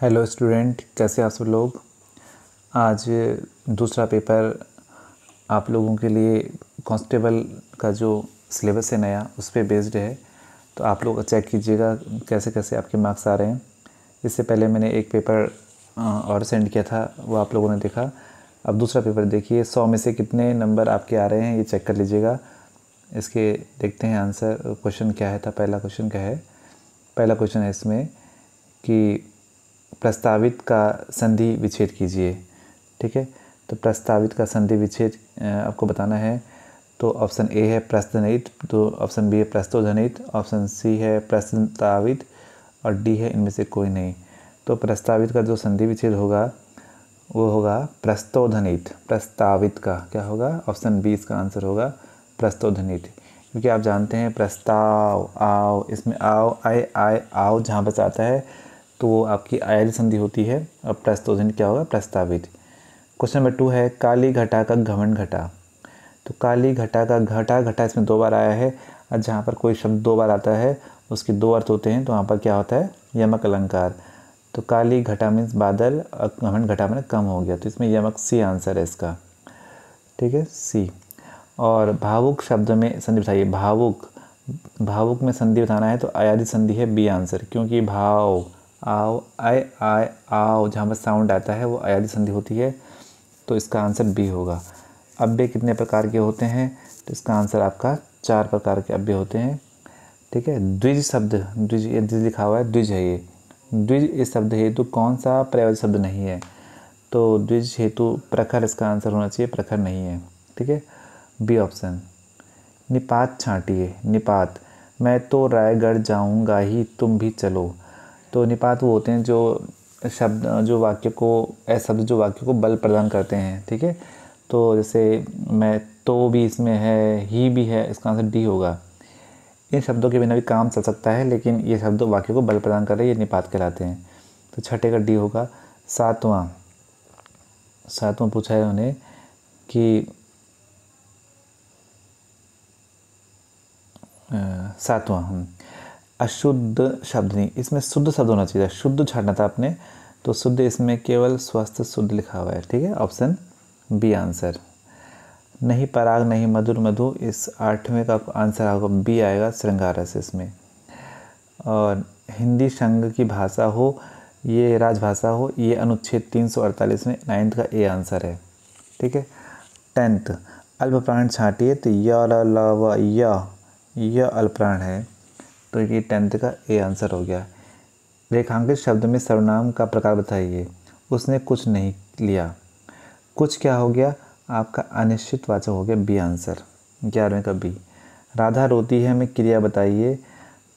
hello student कैसे आप सब लोग आज दूसरा पेपर आप लोगों के लिए कांस्टेबल का जो सिलेबस है नया उस पर बेस्ड है तो आप लोग चेक कीजिएगा कैसे कैसे आपके मार्क्स आ रहे हैं इससे पहले मैंने एक पेपर और सेंड किया था वो आप लोगों ने देखा अब दूसरा पेपर देखिए सौ में से कितने नंबर आपके आ रहे हैं ये चेक कर लीजिएगा इसके देखते हैं आंसर क्वेश्चन क्या है था पहला क्वेश्चन क्या है पहला क्वेश्चन है इसमें कि प्रस्तावित का संधि विच्छेद कीजिए ठीक है तो प्रस्तावित का संधि विच्छेद आपको बताना है तो ऑप्शन ए है प्रस्तनित तो ऑप्शन बी है प्रस्तोधनित ऑप्शन सी है प्रस्तावित और डी है इनमें से कोई नहीं तो प्रस्तावित का जो संधि विच्छेद होगा वो होगा प्रस्तोधनित प्रस्तावित का क्या होगा ऑप्शन बी इसका आंसर होगा प्रस्तोधनित क्योंकि आप जानते हैं प्रस्ताव आओ इसमें आओ आए आए आओ जहाँ बचाता है तो वो आपकी आयल संधि होती है और प्रस्तोजन क्या होगा प्रस्तावित क्वेश्चन नंबर टू है काली घटा का घमन घटा तो काली घटा का घटा घटा इसमें दो बार आया है और जहाँ पर कोई शब्द दो बार आता है उसके दो अर्थ होते हैं तो वहाँ पर क्या होता है यमक अलंकार तो काली घटा मीन्स बादल और घमन घटा मैंने कम हो गया तो इसमें यमक सी आंसर है इसका ठीक है सी और भावुक शब्द में संधि बताइए भावुक भावुक में संधि बताना है तो आयादी संधि है बी आंसर क्योंकि भाव आओ आय आय आओ जहाँ पर साउंड आता है वो अयादी संधि होती है तो इसका आंसर बी होगा अव्यय कितने प्रकार के होते हैं तो इसका आंसर आपका चार प्रकार के अभ्य होते हैं ठीक है द्विज शब्द द्विज ये द्विज लिखा हुआ है द्विज है ये द्विज इस शब्द हेतु तो कौन सा पर्याय शब्द नहीं है तो द्विज हेतु प्रखर इसका आंसर होना चाहिए प्रखर नहीं है ठीक है बी ऑप्शन निपात छाटिए निपात मैं तो रायगढ़ जाऊंगा ही तुम भी चलो तो निपात वो होते हैं जो शब्द जो वाक्य को ऐसे शब्द जो वाक्य को बल प्रदान करते हैं ठीक है तो जैसे मैं तो भी इसमें है ही भी है इसका आंसर डी होगा इन शब्दों के बिना भी काम चल सकता है लेकिन ये शब्द वाक्य को बल प्रदान कर रहे हैं ये निपात कहलाते हैं तो छठे का डी होगा सातवां सातवां पूछा है उन्होंने कि सातवां हम अशुद्ध शब्द नहीं इसमें शुद्ध शब्द होना चाहिए शुद्ध छाटना था आपने तो शुद्ध इसमें केवल स्वस्थ शुद्ध लिखा हुआ है ठीक है ऑप्शन बी आंसर नहीं पराग नहीं मधुर मधु इस आठवें का आंसर आपको बी आएगा श्रृंगार इसमें और हिंदी संघ की भाषा हो ये राजभाषा हो ये अनुच्छेद 348 में नाइन्थ का ए आंसर है ठीक है टेंथ अल्पप्राण छाटिए तो य ल व य अल्पप्राण है तो ये टेंथ का ए आंसर हो गया रेखांकित शब्द में सर्वनाम का प्रकार बताइए उसने कुछ नहीं लिया कुछ क्या हो गया आपका अनिश्चित वाचक हो गया बी आंसर ग्यारहवें का बी राधा रोती है हमें क्रिया बताइए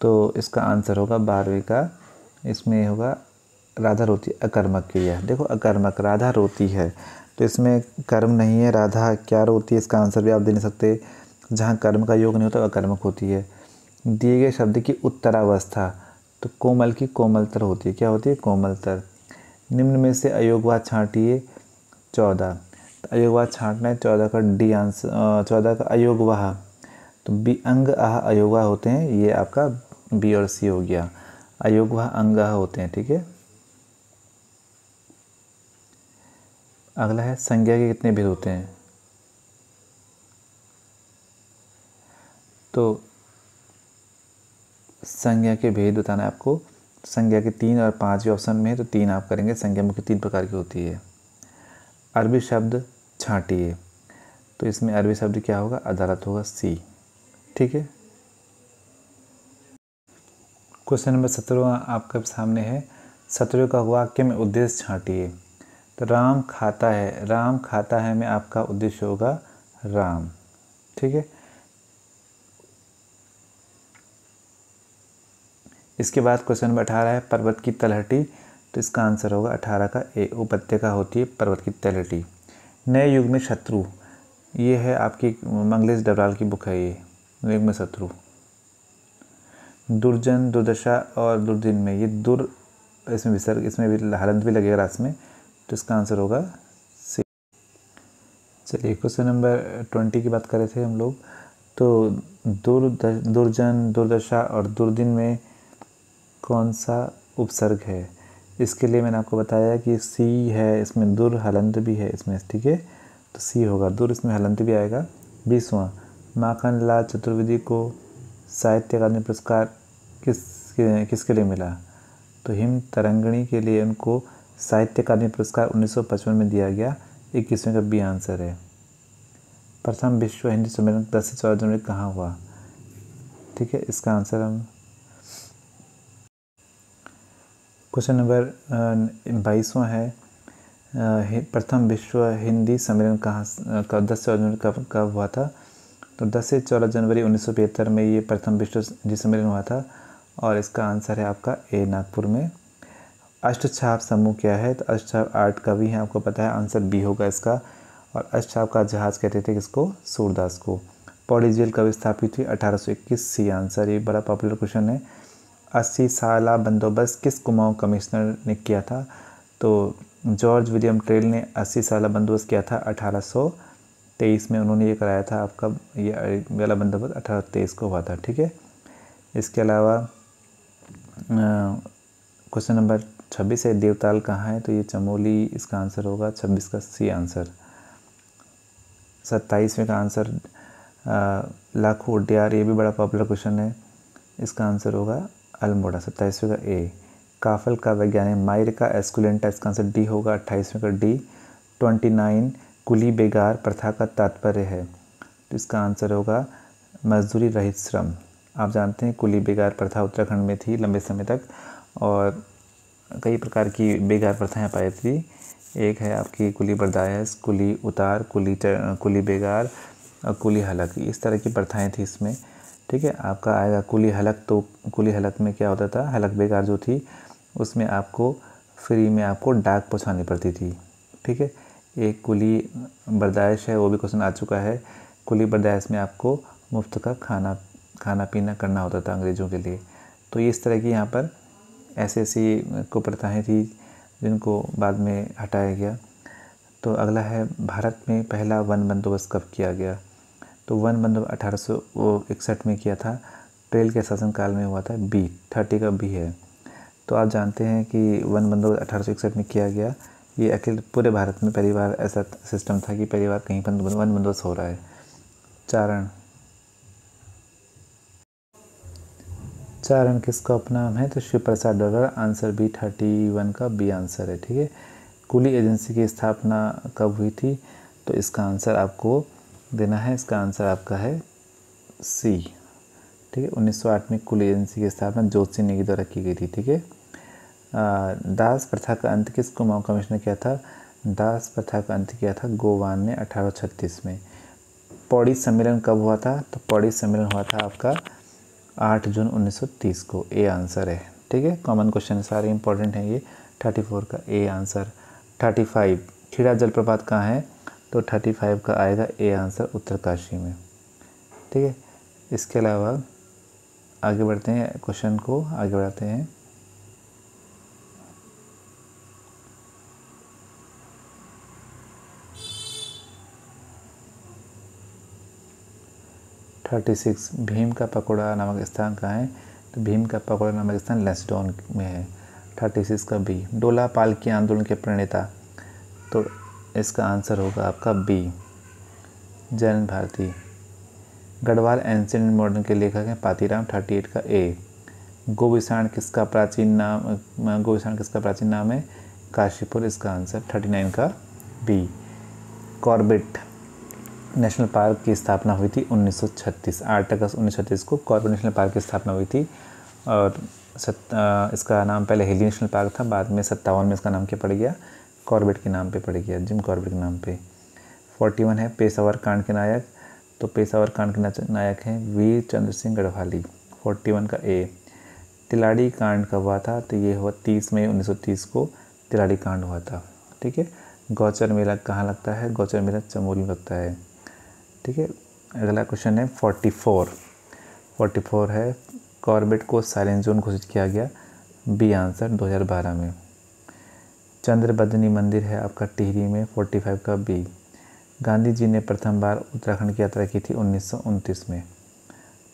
तो इसका आंसर होगा बारहवें का इसमें होगा राधा रोती अकर्मक क्रिया देखो अकर्मक राधा रोती है तो इसमें कर्म नहीं है राधा क्या रोती है इसका आंसर भी आप दे नहीं सकते जहाँ कर्म का योग नहीं होता अकर्मक होती है दिए गए शब्द की उत्तरावस्था तो कोमल की कोमलतर होती है क्या होती है कोमलतर निम्न में से अयोगवाद छाटिए चौदह तो अयोगवाह छाँटना है चौदह का डी आंसर चौदह का अयोगवाह तो बी अंग आह अयोगवाह होते हैं ये आपका बी और सी हो गया अयोगवाह आह होते हैं ठीक है अगला है संज्ञा के कितने भेद होते हैं तो संज्ञा के भेद बताना है आपको संज्ञा के तीन और पाँच ऑप्शन में तो तीन आप करेंगे संज्ञा मुख्य तीन प्रकार की होती है अरबी शब्द छाटिए तो इसमें अरबी शब्द क्या होगा अदालत होगा सी ठीक है क्वेश्चन नंबर सत्रह आपके सामने है सत्रह का वाक्य में उद्देश्य छाटिए तो राम खाता है राम खाता है में आपका उद्देश्य होगा राम ठीक है इसके बाद क्वेश्चन नंबर अठारह है पर्वत की तलहटी तो इसका आंसर होगा अठारह का ए उपत्यका होती है पर्वत की तलहटी नए युग में शत्रु ये है आपकी मंगलेश डबराल की बुक है ये युग में शत्रु दुर्जन दुर्दशा और दुर्दिन में ये दुर इसमें विसर्ग इसमें भी हलंत भी लगेगा रास में तो इसका आंसर होगा सी चलिए क्वेश्चन नंबर ट्वेंटी की बात कर रहे थे हम लोग तो दुर्द दुर्जन दुर्दशा और दुर्दिन में कौन सा उपसर्ग है इसके लिए मैंने आपको बताया कि सी है इसमें दुर हलंत भी है इसमें ठीक है तो सी होगा दुर इसमें हलंत भी आएगा बीसवा माखन लाल चतुर्वेदी को साहित्य अकादमी पुरस्कार किस किसके लिए मिला तो हिम तरंगणी के लिए उनको साहित्य अकादमी पुरस्कार 1955 में दिया गया इक्कीसवें का बी आंसर है प्रथम विश्व हिंदी सम्मेलन दस से चौदह जनवरी कहाँ हुआ ठीक है इसका आंसर हम क्वेश्चन नंबर बाईसवा है प्रथम विश्व हिंदी सम्मेलन कहाँ का दस चौदह जनवरी कब कब हुआ था तो दस से चौदह जनवरी उन्नीस में ये प्रथम विश्व हिंदी सम्मेलन हुआ था और इसका आंसर है आपका ए नागपुर में अष्टछाप समूह क्या है तो अष्टछाप आर्ट कवि हैं आपको पता है आंसर बी होगा इसका और अष्टछाप का जहाज कहते थे किसको सूरदास को पौड़ी जेल कब स्थापित हुई इक्कीस सी आंसर ये बड़ा पॉपुलर क्वेश्चन है अस्सी साल बंदोबस्त किस कुमाऊँ कमिश्नर ने किया था तो जॉर्ज विलियम ट्रेल ने अस्सी साल बंदोबस्त किया था अठारह तेईस में उन्होंने ये कराया था आपका ये वाला बंदोबस्त अठारह तेईस को हुआ था ठीक है इसके अलावा क्वेश्चन नंबर छब्बीस है देवताल कहाँ है तो ये चमोली इसका आंसर होगा छब्बीस का सी आंसर सत्ताईसवें का आंसर लाखों उड्यार ये भी बड़ा पॉपुलर क्वेश्चन है इसका आंसर होगा अल्मोडा सत्ताईसवें का ए काफल का वैज्ञानिक मायर का एस्कुलेंटा इसका आंसर डी होगा अट्ठाईसवें का डी ट्वेंटी नाइन कुली बेगार प्रथा का तात्पर्य है तो इसका आंसर होगा मजदूरी रहित श्रम आप जानते हैं कुली बेगार प्रथा उत्तराखंड में थी लंबे समय तक और कई प्रकार की बेगार प्रथाएं पाई थी एक है आपकी कुली बर्दायस कुली उतार कुली कुली बेगार और कुली हलक इस तरह की प्रथाएं थी इसमें ठीक है आपका आएगा कुली हलक तो कुली हलक में क्या होता था हलक बेकार जो थी उसमें आपको फ्री में आपको डाक पहुँचानी पड़ती थी ठीक है एक कुली बर्दाइश है वो भी क्वेश्चन आ चुका है कुली बर्दाइश में आपको मुफ्त का खाना खाना पीना करना होता था अंग्रेज़ों के लिए तो इस तरह की यहाँ पर ऐसी ऐसी कुप्रथाएँ थी जिनको बाद में हटाया गया तो अगला है भारत में पहला वन बंदोबस्त कब किया गया तो वन मतलब अठारह में किया था ट्रेल के शासनकाल में हुआ था बी थर्टी का बी है तो आप जानते हैं कि वन बंदोबस्त अठारह में किया गया ये अखिल पूरे भारत में पहली बार ऐसा सिस्टम था कि पहली बार कहीं पर वन बंदोबस्त हो रहा है चारण चारण किसका उपनाम है तो शिव प्रसाद डोलर आंसर बी थर्टी वन का बी आंसर है ठीक है कुली एजेंसी की स्थापना कब हुई थी तो इसका आंसर आपको देना है इसका आंसर आपका है सी ठीक है उन्नीस में कुल एजेंसी की स्थापना ज्योति नेगी द्वारा की गई थी ठीक है दास प्रथा का अंत किस कुमाऊं कमिश्न ने किया था दास प्रथा का अंत किया था गोवान ने अठारह में पौड़ी सम्मेलन कब हुआ था तो पौड़ी सम्मेलन हुआ था आपका 8 जून 1930 को ए आंसर है ठीक है कॉमन क्वेश्चन सारे इंपॉर्टेंट हैं ये 34 का ए आंसर 35 खेड़ा जलप्रपात कहाँ है तो थर्टी फाइव का आएगा ए आंसर उत्तरकाशी में ठीक है इसके अलावा आगे बढ़ते हैं क्वेश्चन को आगे बढ़ाते हैं थर्टी सिक्स भीम का पकौड़ा नामक स्थान कहाँ है तो भीम का पकौड़ा नामक स्थान लेंसडॉन में है थर्टी सिक्स का बी डोला पाल के आंदोलन के प्रणेता तो इसका आंसर होगा आपका बी जैन भारती गढ़वाल एंसेंट मॉडर्न के लेखक हैं पातीराम थर्टी एट का ए गोविषाण किसका प्राचीन नाम गोविषाण किसका प्राचीन नाम है काशीपुर इसका आंसर थर्टी नाइन का बी कॉर्बेट नेशनल पार्क की स्थापना हुई थी 1936 आठ अगस्त छत्तीस को कॉर्बेट नेशनल पार्क की स्थापना हुई थी और सत, आ, इसका नाम पहले हिली नेशनल पार्क था बाद में सत्तावन में इसका नाम क्या पड़ गया कॉर्बेट के नाम पे पड़ गया जिम कॉर्बेट के नाम पे फोर्टी वन है पेशावर कांड के नायक तो पेशावर कांड के नायक हैं वीर चंद्र सिंह गढ़वाली फोर्टी वन का ए तिलाड़ी कांड कब हुआ था तो ये हुआ तीस मई उन्नीस सौ तीस को तिलाड़ी कांड हुआ था ठीक है गौचर मेला कहाँ लगता है गौचर मेला चमोली में लगता है ठीक है अगला क्वेश्चन है फोर्टी फोर फोर्टी फोर है कॉर्बेट को साइलेंट जोन घोषित किया गया बी आंसर 2012 में चंद्रबदनी मंदिर है आपका टिहरी में 45 का बी गांधी जी ने प्रथम बार उत्तराखंड की यात्रा की थी उन्नीस में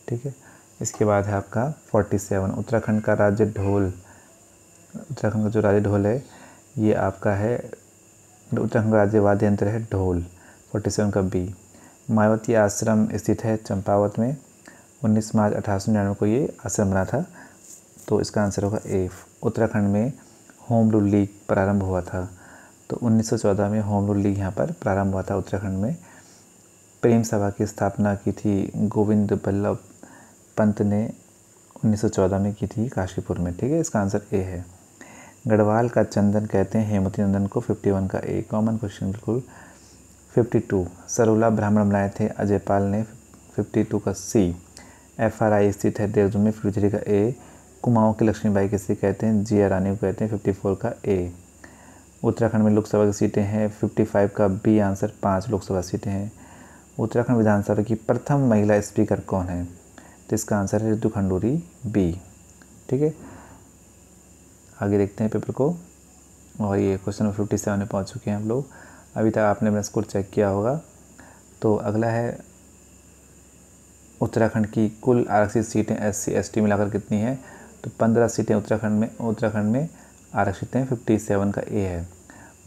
ठीक है इसके बाद है आपका 47 उत्तराखंड का राज्य ढोल उत्तराखंड का जो राज्य ढोल है ये आपका है उत्तराखंड का राज्य वाद्य यंत्र है ढोल 47 का बी मायावती आश्रम स्थित है चंपावत में 19 मार्च अठारह को ये आश्रम बना था तो इसका आंसर होगा ए उत्तराखंड में होम रूल लीग प्रारंभ हुआ था तो 1914 में होम रूल लीग यहाँ पर प्रारंभ हुआ था उत्तराखंड में प्रेम सभा की स्थापना की थी गोविंद बल्लभ पंत ने 1914 में की थी काशीपुर में ठीक है इसका आंसर ए है गढ़वाल का चंदन कहते हैं हेमती नंदन को 51 का ए कॉमन क्वेश्चन बिल्कुल 52 सरोला ब्राह्मण बनाए थे अजयपाल ने 52 का सी एफ आर आई स्थित है देहरादून में फ्यूचरी का ए कुमाऊं के लक्ष्मीबाई किसे कहते हैं आर रानी को कहते हैं फिफ्टी फोर का ए उत्तराखंड में लोकसभा की सीटें हैं फिफ्टी फाइव का बी आंसर पाँच लोकसभा सीटें हैं उत्तराखंड विधानसभा की प्रथम महिला स्पीकर कौन है तो इसका आंसर है ऋतु खंडूरी बी ठीक है आगे देखते हैं पेपर को और ये क्वेश्चन नंबर फिफ्टी सेवन में पहुँच चुके हैं हम लोग अभी तक आपने अपना स्कोर चेक किया होगा तो अगला है उत्तराखंड की कुल आरक्षित सीटें एस सी एस टी मिलाकर कितनी है तो पंद्रह सीटें उत्तराखंड में उत्तराखंड में आरक्षित हैं फिफ्टी सेवन का ए है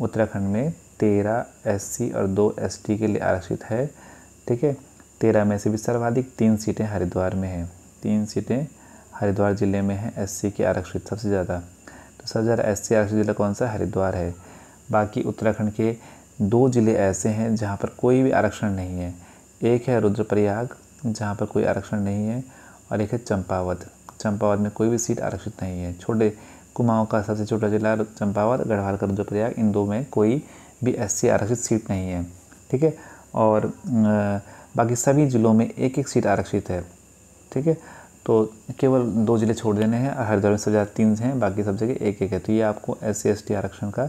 उत्तराखंड में तेरह एससी और दो एसटी के लिए आरक्षित है ठीक है तेरह में से भी सर्वाधिक तीन सीटें हरिद्वार में हैं तीन सीटें हरिद्वार ज़िले में हैं एससी के आरक्षित सबसे ज़्यादा तो सबसे ज़्यादा सी आरक्षित ज़िला कौन सा हरिद्वार है बाकी उत्तराखंड के दो ज़िले ऐसे हैं जहाँ पर कोई भी आरक्षण नहीं है एक है रुद्रप्रयाग जहाँ पर कोई आरक्षण नहीं है और एक है चंपावत चंपावत में कोई भी सीट आरक्षित नहीं है छोटे कुमाऊँ का सबसे छोटा जिला चंपावत गढ़वाल का रुद्रप्रयाग इन दो में कोई भी एस आरक्षित सीट नहीं है ठीक है और बाकी सभी ज़िलों में एक एक सीट आरक्षित है ठीक है तो केवल दो ज़िले छोड़ देने हैं हरिद्वार में सब ज़्यादा तीन हैं बाकी सब जगह एक एक है तो ये आपको एस सी आरक्षण का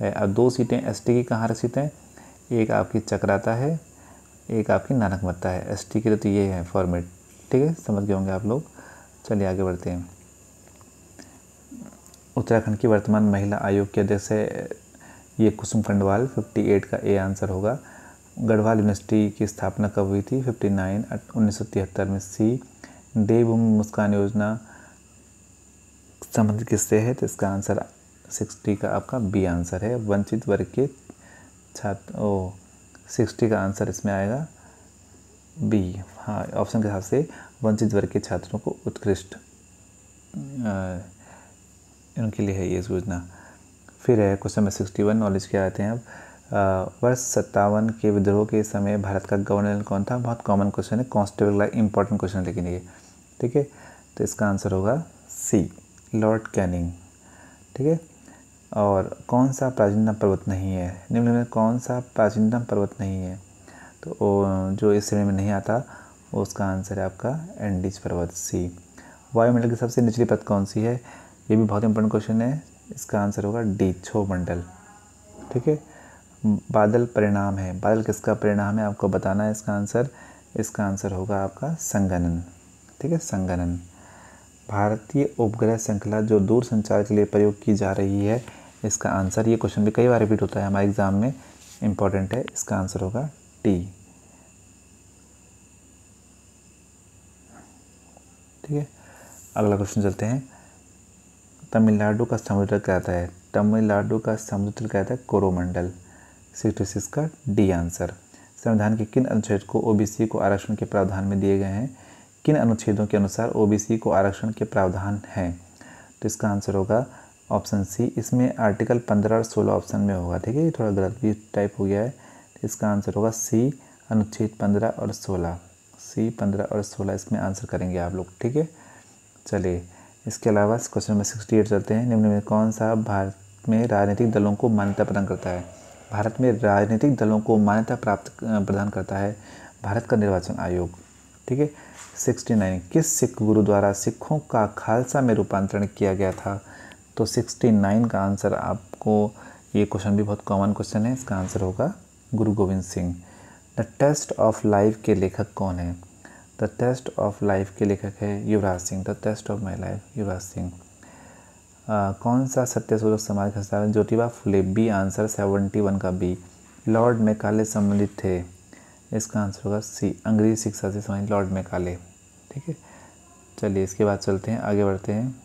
है और दो सीटें एस की कहाँ आरक्षित हैं एक आपकी चक्राता है एक आपकी नानकमत्ता है एस टी की तो ये है फॉर्मेट ठीक है समझ गए होंगे आप लोग चलिए आगे बढ़ते हैं उत्तराखंड की वर्तमान महिला आयोग के अध्यक्ष है ये कुसुम खंडवाल 58 का ए आंसर होगा गढ़वाल यूनिवर्सिटी की स्थापना कब हुई थी 59 उन्नीस में सी देवभूमि मुस्कान योजना संबंधित किससे है तो इसका आंसर सिक्सटी का आपका बी आंसर है वंचित वर्ग के छात्र ओ सिक्सटी का आंसर इसमें आएगा बी हाँ ऑप्शन के हिसाब से वंचित वर्ग के छात्रों को उत्कृष्ट उनके लिए है ये योजना फिर है question number sixty one knowledge के आते हैं अब वर्ष सत्तावन के विद्रोह के समय भारत का गवर्नर कौन था बहुत कॉमन क्वेश्चन है कॉन्स्टेबल का इंपॉर्टेंट क्वेश्चन है लेकिन ये ठीक है तो इसका आंसर होगा सी लॉर्ड कैनिंग ठीक है और कौन सा प्राचीनतम पर्वत नहीं है निम्न में कौन सा प्राचीनतम पर्वत नहीं है तो जो इस श्रेणी में नहीं आता उसका आंसर है आपका एंडीज पर्वत सी वायुमंडल की सबसे निचली पद कौन सी है ये भी बहुत इंपॉर्टेंट क्वेश्चन है इसका आंसर होगा डी छो मंडल ठीक है बादल परिणाम है बादल किसका परिणाम है आपको बताना है इसका आंसर इसका आंसर होगा आपका संगनन ठीक है संगनन भारतीय उपग्रह श्रृंखला जो दूर संचार के लिए प्रयोग की जा रही है इसका आंसर ये क्वेश्चन भी कई बार रिपीट होता है हमारे एग्ज़ाम में इम्पॉर्टेंट है इसका आंसर होगा टी ठीक है अगला क्वेश्चन चलते हैं तमिलनाडु का समुद्र कहता है तमिलनाडु का समुद्र कहता है कोरोमंडल सिक्सटी सिक्स का डी आंसर संविधान के किन अनुच्छेद को ओबीसी को आरक्षण के प्रावधान में दिए गए हैं किन अनुच्छेदों के अनुसार ओबीसी को आरक्षण के प्रावधान हैं तो इसका आंसर होगा ऑप्शन सी इसमें आर्टिकल पंद्रह और सोलह ऑप्शन में होगा ठीक है ये थोड़ा गलत भी टाइप हो गया है इसका आंसर होगा सी अनुच्छेद पंद्रह और सोलह सी पंद्रह और सोलह इसमें आंसर करेंगे आप लोग ठीक है चलिए इसके अलावा इस क्वेश्चन नंबर सिक्सटी एट चलते हैं निम्न में कौन सा भारत में राजनीतिक दलों को मान्यता प्रदान करता है भारत में राजनीतिक दलों को मान्यता प्राप्त प्रदान करता है भारत का निर्वाचन आयोग ठीक है सिक्सटी नाइन किस सिख गुरु द्वारा सिखों का खालसा में रूपांतरण किया गया था तो सिक्सटी नाइन का आंसर आपको ये क्वेश्चन भी बहुत कॉमन क्वेश्चन है इसका आंसर होगा Guru Gobind Singh the test of life के लेखक कौन है द टेस्ट ऑफ लाइफ के लेखक है Yuvraj Singh the test of my life Yuvraj Singh कौन सा सत्यशोधक समाज का स्थान Jyotiba Phule B answer seventy one का बी लॉर्ड मेकाले सम्मिलित थे इसका आंसर होगा सी अंग्रेजी शिक्षा से संबंधित लॉर्ड मेकाले ठीक है चलिए इसके बाद चलते हैं आगे बढ़ते हैं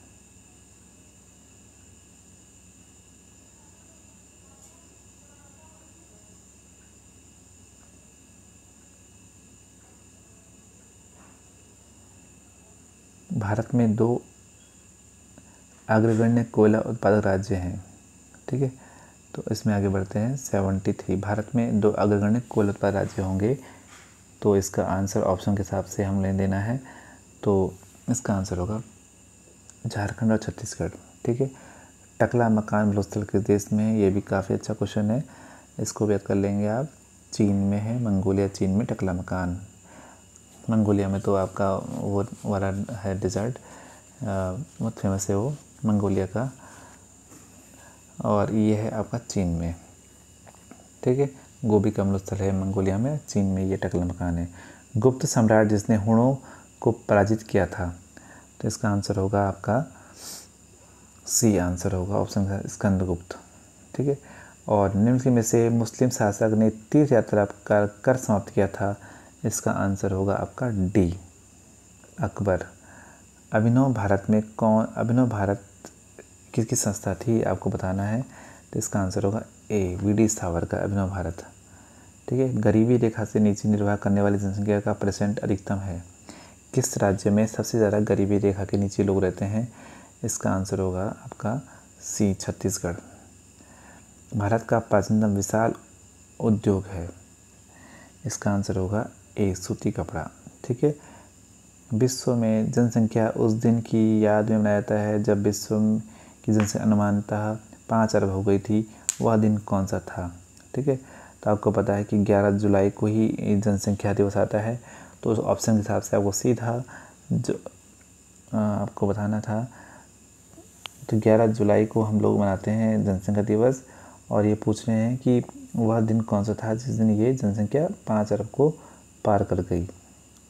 भारत में दो अग्रगण्य कोयला उत्पादक राज्य हैं ठीक है तो इसमें आगे बढ़ते हैं सेवेंटी थ्री भारत में दो अग्रगण्य कोयला उत्पादक राज्य होंगे तो इसका आंसर ऑप्शन के हिसाब से लेन देना है तो इसका आंसर होगा झारखंड और छत्तीसगढ़ ठीक है टकला मकान बलोस्थल के देश में ये भी काफ़ी अच्छा क्वेश्चन है इसको भी कर लेंगे आप चीन में है मंगोलिया चीन में टकला मकान मंगोलिया में तो आपका वो वाला है डिज़र्ट बहुत फेमस है वो मंगोलिया का और ये है आपका चीन में ठीक है गोभी का अम्ल है मंगोलिया में चीन में ये टकल मकान है गुप्त सम्राट जिसने हुणों को पराजित किया था तो इसका आंसर होगा आपका सी आंसर होगा ऑप्शन स्कंदगुप्त ठीक है और निम्न में से मुस्लिम शासक ने तीर्थ यात्रा कर कर समाप्त किया था इसका आंसर होगा आपका डी अकबर अभिनव भारत में कौन अभिनव भारत किसकी संस्था थी आपको बताना है तो इसका आंसर होगा ए वी डी का अभिनव भारत ठीक है गरीबी रेखा से नीचे निर्वाह करने वाली जनसंख्या का परसेंट अधिकतम है किस राज्य में सबसे ज़्यादा गरीबी रेखा के नीचे लोग रहते हैं इसका आंसर होगा आपका सी छत्तीसगढ़ भारत का प्राचीनतम विशाल उद्योग है इसका आंसर होगा ए सूती कपड़ा ठीक है विश्व में जनसंख्या उस दिन की याद में मनाया जाता है जब विश्व की जनसंख्या अनुमानतः पाँच अरब हो गई थी वह दिन कौन सा था ठीक है तो आपको पता है कि 11 जुलाई को ही जनसंख्या दिवस आता है तो उस ऑप्शन के हिसाब से आपको सीधा जो आपको बताना था तो 11 जुलाई को हम लोग मनाते हैं जनसंख्या दिवस और ये पूछ रहे हैं कि वह दिन कौन सा था जिस दिन ये जनसंख्या पाँच अरब को पार कर गई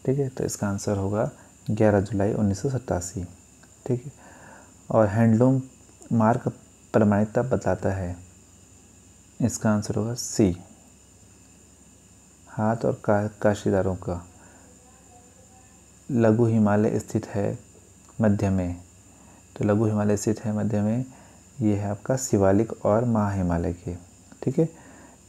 ठीक है तो इसका आंसर होगा 11 जुलाई उन्नीस ठीक है और हैंडलूम मार्क प्रमाणिकता बताता है इसका आंसर होगा सी हाथ और का, काशीदारों का लघु हिमालय स्थित है मध्य में तो लघु हिमालय स्थित है मध्य में ये है आपका शिवालिक और महा हिमालय के ठीक है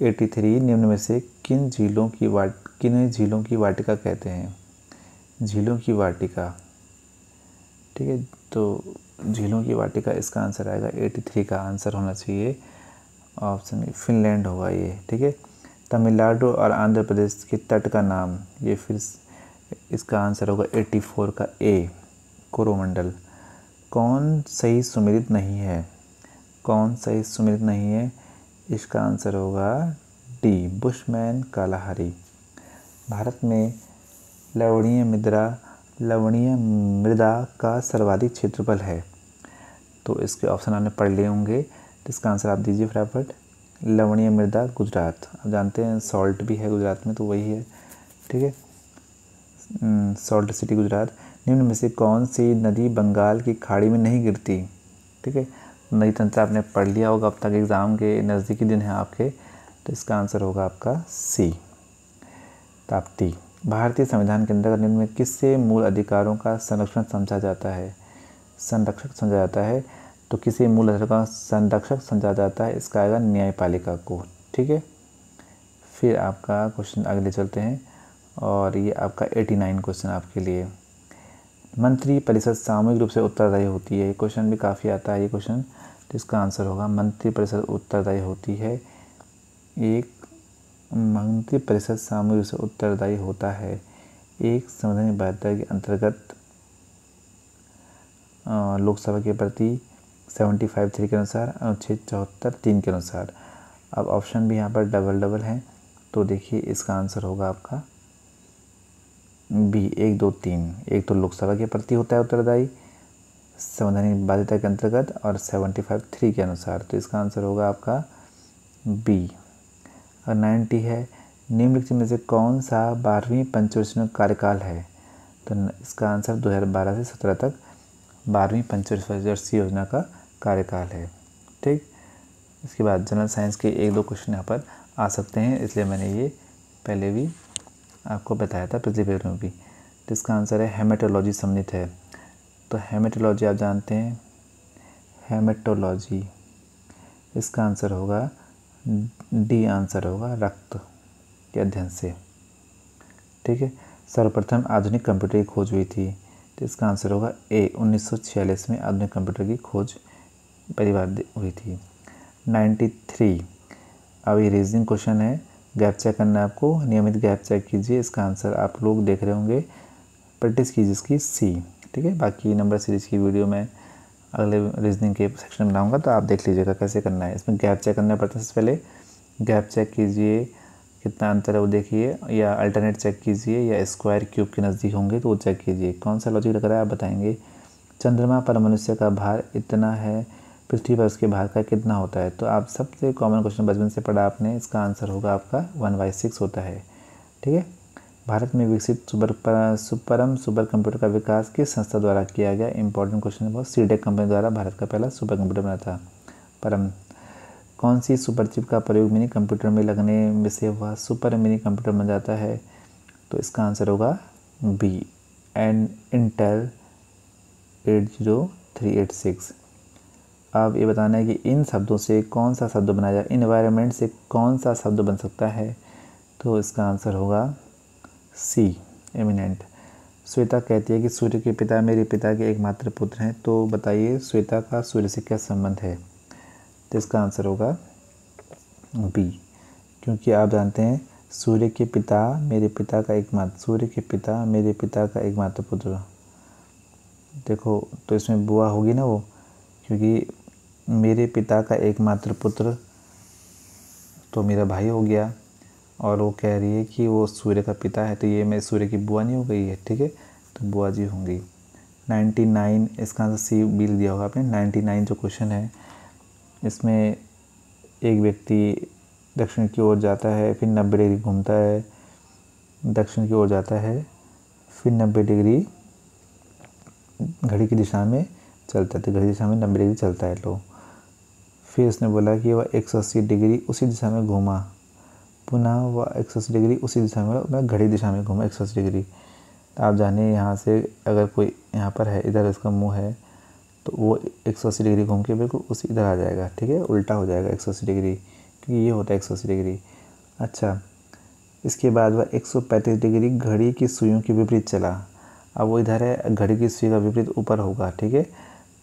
एटी थ्री निम्न में से किन झीलों की वाट किन्हें झीलों की वाटिका कहते हैं झीलों की वाटिका ठीक है तो झीलों की वाटिका इसका आंसर आएगा 83 का आंसर होना चाहिए ऑप्शन फिनलैंड होगा ये ठीक है तमिलनाडु और आंध्र प्रदेश के तट का नाम ये फिर इसका आंसर होगा 84 का ए कोरोमंडल कौन सही सुमिलित नहीं है कौन सही सुमिलित नहीं है इसका आंसर होगा डी बुशमैन कालाहारी भारत में लवणीय मृदा लवणीय मृदा का सर्वाधिक क्षेत्रफल है तो इसके ऑप्शन आपने पढ़ लिए होंगे तो इसका आंसर आप दीजिए फटाफट लवणीय मृदा गुजरात आप जानते हैं सॉल्ट भी है गुजरात में तो वही है ठीक है सॉल्ट हम्म, सिटी गुजरात निम्न में से कौन सी नदी बंगाल की खाड़ी में नहीं गिरती ठीक है नई तंत्र आपने पढ़ लिया होगा अब तक एग्ज़ाम के नज़दीकी दिन है आपके तो इसका आंसर होगा आपका सी प्राप्ति भारतीय संविधान के अंतर्गत निम्न किससे मूल अधिकारों का संरक्षण समझा जाता है संरक्षक समझा जाता है तो किसी मूल अधिकार संरक्षक समझा जाता है इसका आएगा न्यायपालिका को ठीक है फिर आपका क्वेश्चन अगले चलते हैं और ये आपका 89 क्वेश्चन आपके लिए मंत्री परिषद सामूहिक रूप से उत्तरदायी होती है ये क्वेश्चन भी काफ़ी आता है ये क्वेश्चन तो इसका आंसर होगा मंत्री परिषद उत्तरदायी होती है एक मंत्री परिषद सामूहिक रूप से उत्तरदायी होता है एक संवैधानिक बाध्यता के अंतर्गत लोकसभा के प्रति सेवेंटी फाइव थ्री के अनुसार अनुच्छेद चौहत्तर तीन के अनुसार अब ऑप्शन भी यहाँ पर डबल डबल है तो देखिए इसका आंसर होगा आपका बी एक दो तीन एक तो लोकसभा के प्रति होता है उत्तरदायी संवैधानिक बाध्यता के अंतर्गत और सेवेंटी फाइव थ्री के अनुसार तो इसका आंसर होगा आपका बी नाइन्टी है निम्नलिखित में से कौन सा बारहवीं पंचवर्षीय कार्यकाल है तो इसका आंसर 2012 से 17 तक बारहवीं पंचवर्षीय योजना का कार्यकाल है ठीक इसके बाद जनरल साइंस के एक दो क्वेश्चन यहाँ पर आ सकते हैं इसलिए मैंने ये पहले भी आपको बताया था पिछले पेड़ में भी तो इसका आंसर है हेमेटोलॉजी सम्मिलित है तो हेमेटोलॉजी आप जानते हैं हेमेटोलॉजी इसका आंसर होगा डी आंसर होगा रक्त के अध्ययन से ठीक है सर्वप्रथम आधुनिक कंप्यूटर की खोज हुई थी तो इसका आंसर होगा ए उन्नीस में आधुनिक कंप्यूटर की खोज परिवार हुई थी 93 अब ये रीजनिंग क्वेश्चन है गैप चेक करना है आपको नियमित गैप चेक कीजिए इसका आंसर आप लोग देख रहे होंगे प्रैक्टिस कीजिए इसकी सी ठीक है बाकी नंबर सीरीज की वीडियो में अगले रीजनिंग के सेक्शन में लाऊंगा तो आप देख लीजिएगा कैसे करना है इसमें गैप चेक करना पड़ता है सबसे पहले गैप चेक कीजिए कितना अंतर है वो देखिए या अल्टरनेट चेक कीजिए या स्क्वायर क्यूब के नज़दीक होंगे तो वो चेक कीजिए कौन सा लॉजिक लग रहा है आप बताएंगे चंद्रमा पर मनुष्य का भार इतना है पृथ्वी पर उसके भार का कितना होता है तो आप सबसे कॉमन क्वेश्चन बचपन से पढ़ा आपने इसका आंसर होगा आपका वन बाई सिक्स होता है ठीक है भारत में विकसित सुपर सुपरम सुपर कंप्यूटर का विकास किस संस्था द्वारा किया गया इंपॉर्टेंट क्वेश्चन है बहुत सीडेक कंपनी e द्वारा भारत का पहला सुपर कंप्यूटर बना था परम कौन सी सुपर चिप का प्रयोग मिनी कंप्यूटर में लगने में से वह सुपर मिनी कंप्यूटर बन जाता है तो इसका आंसर होगा B and Intel eight zero three eight six अब ये बताना है कि इन शब्दों से कौन सा शब्द बनाया जाए इन्वायरमेंट से कौन सा शब्द बन सकता है तो इसका आंसर होगा सी एमिनेंट श्वेता कहती है कि सूर्य के पिता मेरे पिता के एकमात्र पुत्र हैं तो बताइए श्वेता का सूर्य से क्या संबंध है तो इसका आंसर होगा बी क्योंकि आप जानते हैं सूर्य के पिता मेरे पिता का एकमात्र सूर्य के पिता मेरे पिता का एकमात्र पुत्र देखो तो इसमें बुआ होगी ना वो क्योंकि मेरे पिता का एकमात्र पुत्र तो मेरा भाई हो गया और वो कह रही है कि वो सूर्य का पिता है तो ये मेरे सूर्य की बुआ नहीं हो गई है ठीक है तो बुआ जी होंगी नाइन्टी नाइन इसका आंसर सी बिल दिया होगा आपने नाइन्टी नाइन जो क्वेश्चन है इसमें एक व्यक्ति दक्षिण की ओर जाता है फिर नब्बे डिग्री घूमता है दक्षिण की ओर जाता है फिर नब्बे डिग्री घड़ी की दिशा में चलता है तो घड़ी दिशा में नब्बे डिग्री चलता है तो फिर उसने बोला कि वह एक सौ अस्सी डिग्री उसी दिशा में घूमा पुनः वह एक डिग्री उसी दिशा में मैं मतलब घड़ी दिशा में घूमा एक डिग्री तो आप जानिए यहाँ से अगर कोई यहाँ पर है इधर इसका मुँह है तो वो एक सौ अस्सी डिग्री घूम के बिल्कुल उसी इधर आ जाएगा ठीक है उल्टा हो जाएगा एक सौ अस्सी डिग्री क्योंकि ये होता है एक सौ अस्सी डिग्री अच्छा इसके बाद वह एक सौ पैंतीस डिग्री घड़ी की सुइयों के विपरीत चला अब वो इधर है घड़ी की सुई का विपरीत ऊपर होगा ठीक है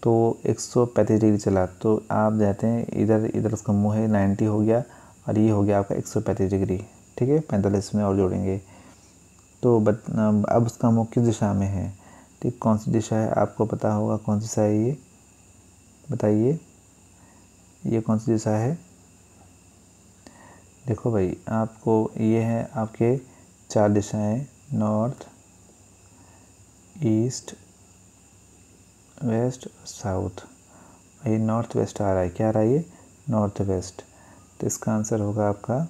तो एक सौ पैंतीस डिग्री चला तो आप जाते हैं इधर इधर उसका मुँह है नाइन्टी हो गया और ये हो गया आपका एक सौ पैंतीस डिग्री ठीक है पैंतालीस में और जोड़ेंगे तो बत अब उसका मुख किस दिशा में है ठीक कौन सी दिशा है आपको पता होगा कौन सी दिशा है ये बताइए ये कौन सी दिशा है देखो भाई आपको ये है आपके चार दिशाएं नॉर्थ ईस्ट वेस्ट साउथ ये नॉर्थ वेस्ट आ रहा है क्या आ रहा है ये नॉर्थ वेस्ट तो इसका आंसर होगा आपका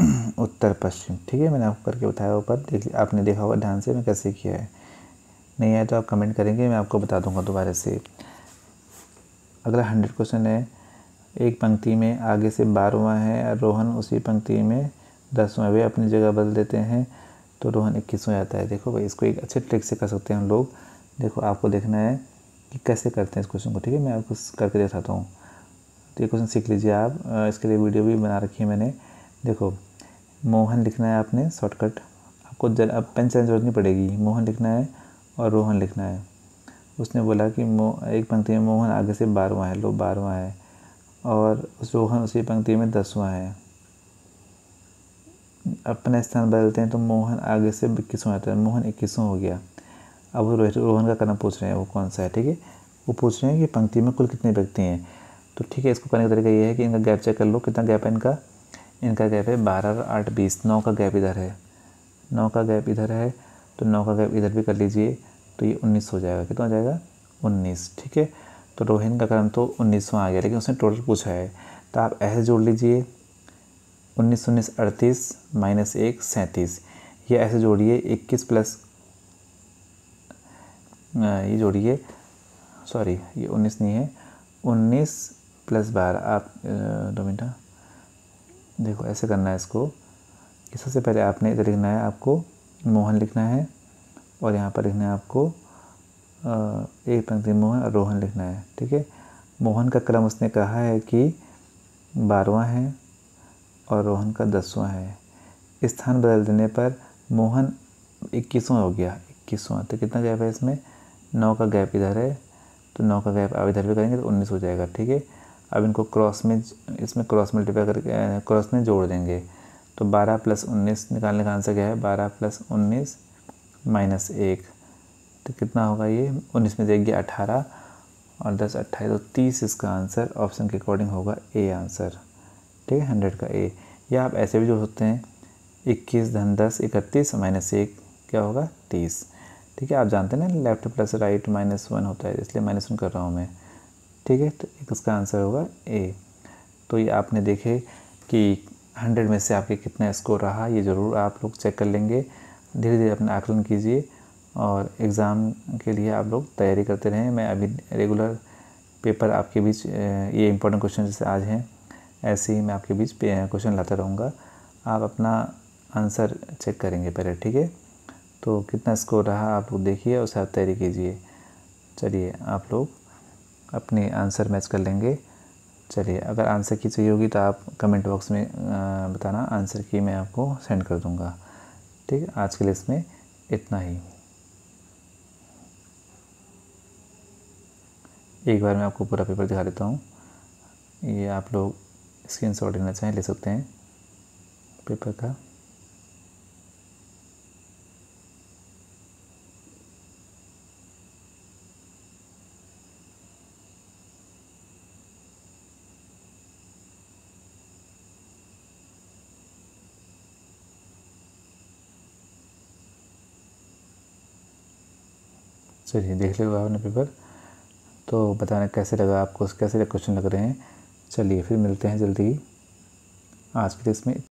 उत्तर पश्चिम ठीक है मैंने आपको करके बताया ऊपर देख आपने देखा होगा ध्यान से मैं कैसे किया है नहीं आया तो आप कमेंट करेंगे मैं आपको बता दूंगा दोबारा से अगला हंड्रेड क्वेश्चन है एक पंक्ति में आगे से बारहवा है और रोहन उसी पंक्ति में दसवां वे अपनी जगह बदल देते हैं तो रोहन इक्कीसवें आता है देखो भाई इसको एक अच्छे ट्रिक से कर सकते हैं हम लोग देखो आपको देखना है कि कैसे करते हैं इस क्वेश्चन को ठीक है मैं आपको करके दिखाता हूँ तो ये क्वेश्चन सीख लीजिए आप इसके लिए वीडियो भी बना रखी है मैंने देखो मोहन लिखना है आपने शॉर्टकट आपको जल अब पेन से जरूरत नहीं पड़ेगी मोहन लिखना है और रोहन लिखना है उसने बोला कि मो एक पंक्ति में मोहन आगे से बारहवा है लो बारहवा है और उस रोहन उसी पंक्ति में दसवां है अपना स्थान बदलते हैं तो मोहन आगे से इक्कीसवा आता है मोहन इक्कीसवा हो गया अब वो रोहन का करना पूछ रहे हैं वो कौन सा है ठीक है वो पूछ रहे हैं कि पंक्ति में कुल कितने व्यक्ति हैं तो ठीक है इसको करने का तरीका ये है कि इनका गैप चेक कर लो कितना गैप है इनका इनका गैप है बारह और आठ बीस नौ का गैप इधर है नौ का गैप इधर है तो नौ का गैप इधर भी कर लीजिए तो ये उन्नीस हो जाएगा कितना हो जाएगा उन्नीस ठीक है तो रोहिन का क्रम तो सौ आ गया लेकिन उसने टोटल पूछा है तो आप ऐसे जोड़ लीजिए उन्नीस उन्नीस अड़तीस माइनस एक सैंतीस ये ऐसे जोड़िए इक्कीस प्लस ये जोड़िए सॉरी ये उन्नीस नहीं है उन्नीस प्लस बार आप दो मिनट देखो ऐसे करना है इसको कि सबसे पहले आपने इधर लिखना है आपको मोहन लिखना है और यहाँ पर लिखना है आपको एक पंक्ति मोहन और रोहन लिखना है ठीक है मोहन का क्रम उसने कहा है कि बारवा है और रोहन का दसवा है स्थान बदल देने पर मोहन इक्कीसवां हो गया इक्कीसवां तो कितना गैप है इसमें नौ का गैप इधर है तो नौ का गैप आप इधर भी करेंगे तो उन्नीस हो जाएगा ठीक है अब इनको क्रॉस में इसमें क्रॉस मल्टीप्लाई करके क्रॉस में जोड़ देंगे तो बारह प्लस उन्नीस निकालने का आंसर क्या है बारह प्लस उन्नीस माइनस एक तो कितना होगा ये उन्नीस में जाएगी अठारह और दस अट्ठाईस तो तीस इसका आंसर ऑप्शन के अकॉर्डिंग होगा ए आंसर ठीक है हंड्रेड का ए या आप ऐसे भी जोड़ सकते हैं इक्कीस धन दस इकतीस माइनस एक क्या होगा तीस ठीक है आप जानते हैं ना left plus right minus one होता है इसलिए माइनस वन कर रहा हूँ मैं ठीक है तो इसका आंसर होगा ए तो ये आपने देखे कि हंड्रेड में से आपके कितना स्कोर रहा ये ज़रूर आप लोग चेक कर लेंगे धीरे धीरे अपना आकलन कीजिए और एग्ज़ाम के लिए आप लोग तैयारी करते रहें मैं अभी रेगुलर पेपर आपके बीच ये इंपॉर्टेंट क्वेश्चन जैसे आज हैं ऐसे ही मैं आपके बीच क्वेश्चन लाता रहूँगा आप अपना आंसर चेक करेंगे पहले ठीक है तो कितना स्कोर रहा आप लोग देखिए और साथ तैयारी कीजिए चलिए आप लोग अपने आंसर मैच कर लेंगे चलिए अगर आंसर की चाहिए होगी तो आप कमेंट बॉक्स में बताना आंसर की मैं आपको सेंड कर दूँगा ठीक है आज के लिए इसमें इतना ही एक बार मैं आपको पूरा पेपर दिखा देता हूँ ये आप लोग स्क्रीन शॉट लेना चाहें ले सकते हैं पेपर का चलिए देख लिया आपने पेपर तो बताना कैसे लगा आपको कैसे क्वेश्चन लग रहे हैं चलिए फिर मिलते हैं जल्दी ही आज के दिन इसमें